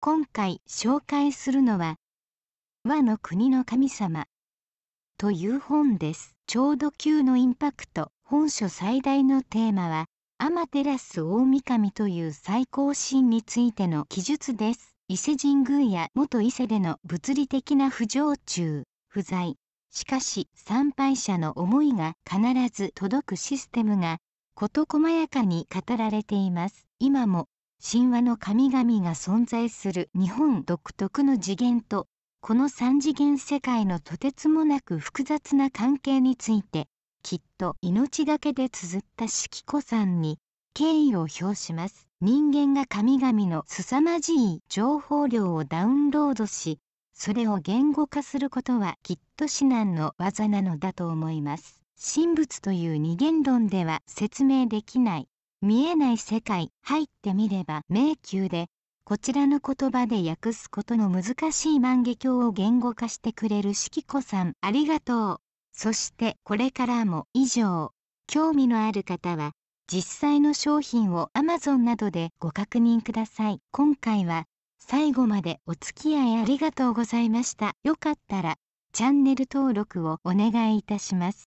今回紹介するのは和の国の神様という本ですちょうど級のインパクト本書最大のテーマは天照大神という最高神についての記述です伊勢神宮や元伊勢での物理的な不常中不在しかし参拝者の思いが必ず届くシステムが事細やかに語られています今も神話の神々が存在する日本独特の次元とこの三次元世界のとてつもなく複雑な関係についてきっと命がけで綴った四季子さんに敬意を表します人間が神々の凄まじい情報量をダウンロードしそれを言語化することはきっと至難の技なのだと思います神仏という二元論では説明できない見えない世界入ってみれば迷宮でこちらの言葉で訳すことの難しい万華鏡を言語化してくれるしきこさんありがとうそしてこれからも以上興味のある方は実際の商品を Amazon などでご確認ください今回は最後までお付き合いありがとうございましたよかったらチャンネル登録をお願いいたします